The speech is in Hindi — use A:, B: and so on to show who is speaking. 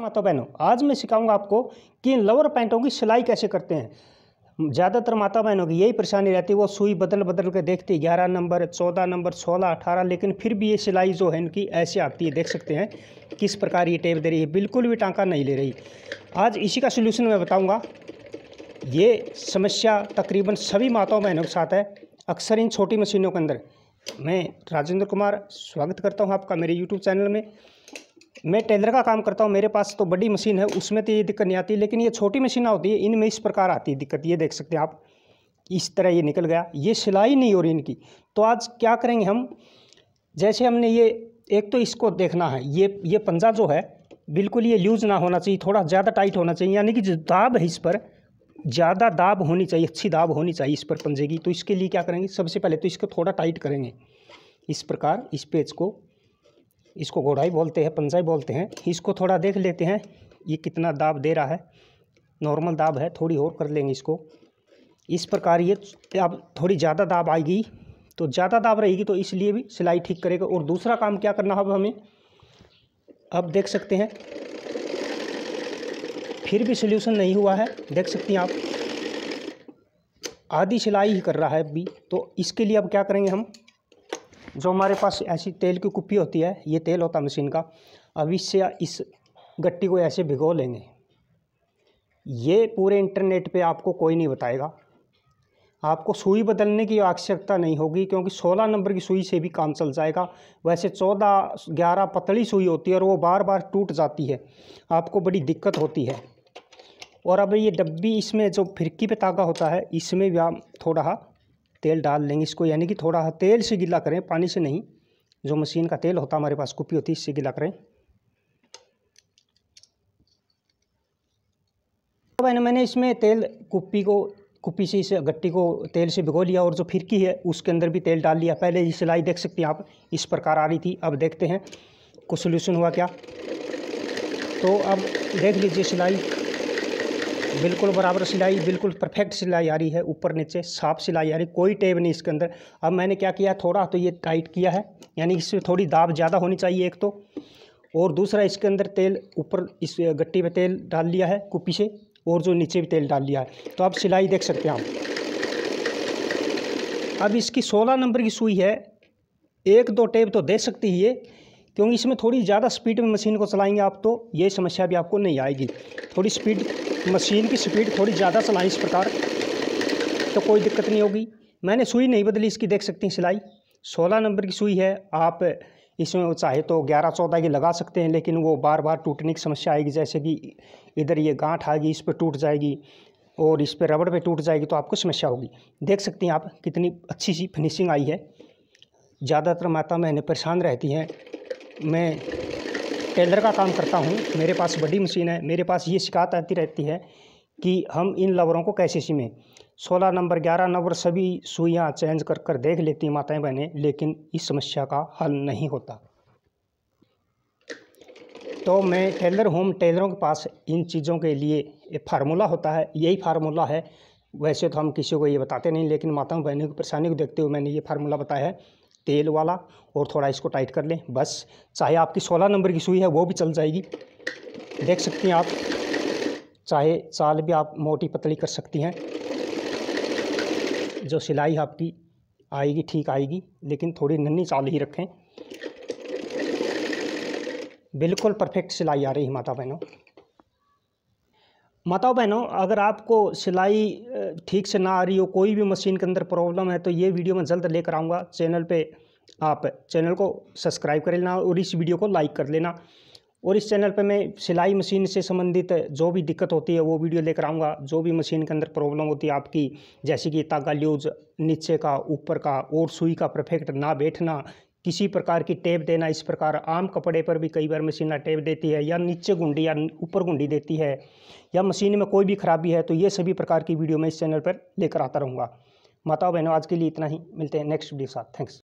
A: माता बहनों आज मैं सिखाऊंगा आपको कि इन लोअर पैंटों की सिलाई कैसे करते हैं ज़्यादातर माता बहनों की यही परेशानी रहती है वो सुई बदल बदल के देखती ग्यारह नंबर चौदह नंबर सोलह अठारह लेकिन फिर भी ये सिलाई जो है इनकी ऐसे आती है देख सकते हैं किस प्रकार ये टेप दे रही है बिल्कुल भी टाँका नहीं ले रही आज इसी का सोल्यूशन मैं बताऊँगा ये समस्या तकरीबन सभी माताओं बहनों के साथ है अक्सर इन छोटी मशीनों के अंदर मैं राजेंद्र कुमार स्वागत करता हूँ आपका मेरे यूट्यूब चैनल में मैं टेलर का काम करता हूँ मेरे पास तो बड़ी मशीन है उसमें तो ये दिक्कत नहीं आती लेकिन ये छोटी मशीन होती है इनमें इस प्रकार आती है दिक्कत ये देख सकते हैं आप इस तरह ये निकल गया ये सिलाई नहीं हो रही इनकी तो आज क्या करेंगे हम जैसे हमने ये एक तो इसको देखना है ये ये पंजा जो है बिल्कुल ये लूज ना होना चाहिए थोड़ा ज़्यादा टाइट होना चाहिए यानी कि जो दाब है इस पर ज़्यादा दाब होनी चाहिए अच्छी दाब होनी चाहिए इस पर पंजे की तो इसके लिए क्या करेंगे सबसे पहले तो इसको थोड़ा टाइट करेंगे इस प्रकार इस पेज को इसको घोड़ाई बोलते हैं पंजाई बोलते हैं इसको थोड़ा देख लेते हैं ये कितना दाब दे रहा है नॉर्मल दाब है थोड़ी और कर लेंगे इसको इस प्रकार ये अब थोड़ी ज़्यादा दाब आएगी तो ज़्यादा दाब रहेगी तो इसलिए भी सिलाई ठीक करेगा और दूसरा काम क्या करना अब हमें अब देख सकते हैं फिर भी सोल्यूशन नहीं हुआ है देख सकते हैं आप आधी सिलाई ही कर रहा है अभी तो इसके लिए अब क्या करेंगे हम जो हमारे पास ऐसी तेल की कुप्पी होती है ये तेल होता है मशीन का अब इससे इस गट्टी को ऐसे भिगो लेंगे ये पूरे इंटरनेट पे आपको कोई नहीं बताएगा आपको सुई बदलने की आवश्यकता नहीं होगी क्योंकि 16 नंबर की सुई से भी काम चल जाएगा वैसे 14 11 पतली सुई होती है और वो बार बार टूट जाती है आपको बड़ी दिक्कत होती है और अब ये डब्बी इसमें जो फिरकी पे तागा होता है इसमें भी आप थोड़ा तेल डाल लेंगे इसको यानी कि थोड़ा तेल से गीला करें पानी से नहीं जो मशीन का तेल होता हमारे पास कुपी होती है इससे गीला करें तो मैंने इसमें तेल कुप्पी को कुप्पी से इस गट्टी को तेल से भिगो लिया और जो फिरकी है उसके अंदर भी तेल डाल लिया पहले ये सिलाई देख सकते हैं आप इस प्रकार आ रही थी अब देखते हैं कुछ सोल्यूशन हुआ क्या तो अब देख लीजिए सिलाई बिल्कुल बराबर सिलाई बिल्कुल परफेक्ट सिलाई आ रही है ऊपर नीचे साफ सिलाई आ रही कोई टेब नहीं इसके अंदर अब मैंने क्या किया थोड़ा तो ये टाइट किया है यानी इसमें थोड़ी दाब ज़्यादा होनी चाहिए एक तो और दूसरा इसके अंदर तेल ऊपर इस गट्टी में तेल डाल लिया है कुपी से और जो नीचे भी तेल डाल लिया है तो आप सिलाई देख सकते हैं आप अब इसकी सोलह नंबर की सुई है एक दो टेप तो दे सकती है क्योंकि इसमें थोड़ी ज़्यादा स्पीड में मशीन को चलाएंगे आप तो ये समस्या भी आपको नहीं आएगी थोड़ी स्पीड मशीन की स्पीड थोड़ी ज़्यादा चलाएँ इस प्रकार तो कोई दिक्कत नहीं होगी मैंने सुई नहीं बदली इसकी देख सकते हैं सिलाई सोलह नंबर की सुई है आप इसमें चाहे तो ग्यारह चौदह की लगा सकते हैं लेकिन वो बार बार टूटने की समस्या आएगी जैसे कि इधर ये गांठ आएगी इस पर टूट जाएगी और इस पर रबड़ पे टूट जाएगी तो आपको समस्या होगी देख सकते हैं आप कितनी अच्छी सी फिनिशिंग आई है ज़्यादातर माता मैंने परेशान रहती हैं मैं टेलर का काम करता हूँ मेरे पास बड़ी मशीन है मेरे पास ये शिकायत आती रहती है कि हम इन लवरों को कैसे सीमें सोलह नंबर ग्यारह नंबर सभी सुइयाँ चेंज कर कर देख लेती माताएं बहनें लेकिन इस समस्या का हल नहीं होता तो मैं टेलर होम टेलरों के पास इन चीज़ों के लिए एक फार्मूला होता है यही फार्मूला है वैसे तो हम किसी को ये बताते नहीं लेकिन माताओं बहनों की परेशानी को देखते हुए मैंने ये फार्मूला बताया है तेल वाला और थोड़ा इसको टाइट कर लें बस चाहे आपकी सोलह नंबर की सुई है वो भी चल जाएगी देख सकती हैं आप चाहे चाल भी आप मोटी पतली कर सकती हैं जो सिलाई आपकी आएगी ठीक आएगी लेकिन थोड़ी नन्ही चाल ही रखें बिल्कुल परफेक्ट सिलाई आ रही है माता बहनों माताओं बहनों अगर आपको सिलाई ठीक से ना आ रही हो कोई भी मशीन के अंदर प्रॉब्लम है तो ये वीडियो मैं जल्द लेकर आऊँगा चैनल पे आप चैनल को सब्सक्राइब कर लेना और इस वीडियो को लाइक कर लेना और इस चैनल पे मैं सिलाई मशीन से संबंधित जो भी दिक्कत होती है वो वीडियो लेकर आऊँगा जो भी मशीन के अंदर प्रॉब्लम होती है आपकी जैसे कि तागा ल्यूज नीचे का ऊपर का और सुई का परफेक्ट ना बैठना किसी प्रकार की टेप देना इस प्रकार आम कपड़े पर भी कई बार मशीन टेप देती है या नीचे गुंडी या ऊपर गुंडी देती है या मशीन में कोई भी खराबी है तो ये सभी प्रकार की वीडियो मैं इस चैनल पर लेकर आता रहूँगा माताओं बहनों आज के लिए इतना ही मिलते हैं नेक्स्ट वीडियो साथ थैंक्स